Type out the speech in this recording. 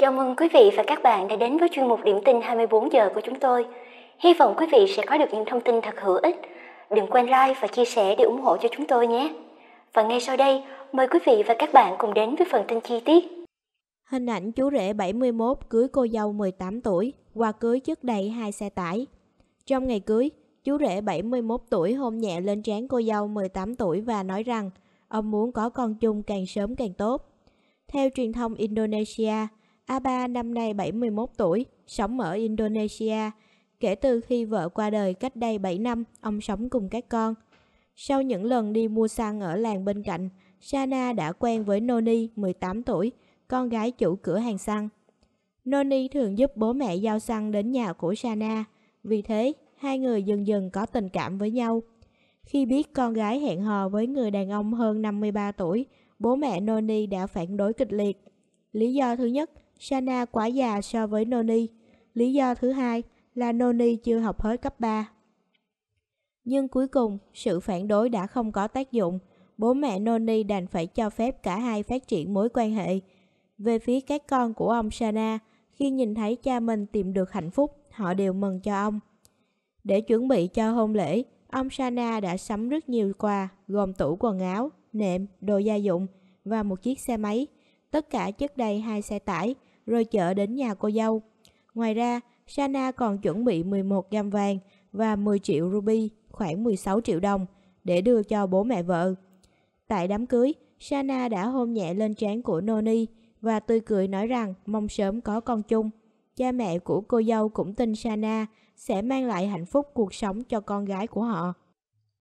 Chào mừng quý vị và các bạn đã đến với chuyên mục điểm tin 24 giờ của chúng tôi. Hy vọng quý vị sẽ có được những thông tin thật hữu ích. Đừng quên like và chia sẻ để ủng hộ cho chúng tôi nhé. Và ngay sau đây, mời quý vị và các bạn cùng đến với phần tin chi tiết. Hình ảnh chú rể 71 cưới cô dâu 18 tuổi, quà cưới trước đây hai xe tải. Trong ngày cưới, chú rể 71 tuổi hôn nhẹ lên trán cô dâu 18 tuổi và nói rằng ông muốn có con chung càng sớm càng tốt. Theo truyền thông Indonesia, Aba năm nay 71 tuổi, sống ở Indonesia. Kể từ khi vợ qua đời cách đây 7 năm, ông sống cùng các con. Sau những lần đi mua xăng ở làng bên cạnh, Shana đã quen với Noni 18 tuổi, con gái chủ cửa hàng xăng. Noni thường giúp bố mẹ giao xăng đến nhà của Shana. vì thế hai người dần dần có tình cảm với nhau. Khi biết con gái hẹn hò với người đàn ông hơn 53 tuổi, bố mẹ Noni đã phản đối kịch liệt. Lý do thứ nhất, Shana quá già so với Noni. Lý do thứ hai là Noni chưa học hết cấp 3. Nhưng cuối cùng, sự phản đối đã không có tác dụng. Bố mẹ Noni đành phải cho phép cả hai phát triển mối quan hệ. Về phía các con của ông Shana, khi nhìn thấy cha mình tìm được hạnh phúc, họ đều mừng cho ông. Để chuẩn bị cho hôn lễ, ông Shana đã sắm rất nhiều quà, gồm tủ quần áo, nệm, đồ gia dụng và một chiếc xe máy. Tất cả chất đầy hai xe tải rồi chở đến nhà cô dâu. Ngoài ra, Shana còn chuẩn bị 11 gam vàng và 10 triệu ruby, khoảng 16 triệu đồng, để đưa cho bố mẹ vợ. Tại đám cưới, Shana đã hôn nhẹ lên trán của Noni và tươi cười nói rằng mong sớm có con chung. Cha mẹ của cô dâu cũng tin Shana sẽ mang lại hạnh phúc cuộc sống cho con gái của họ.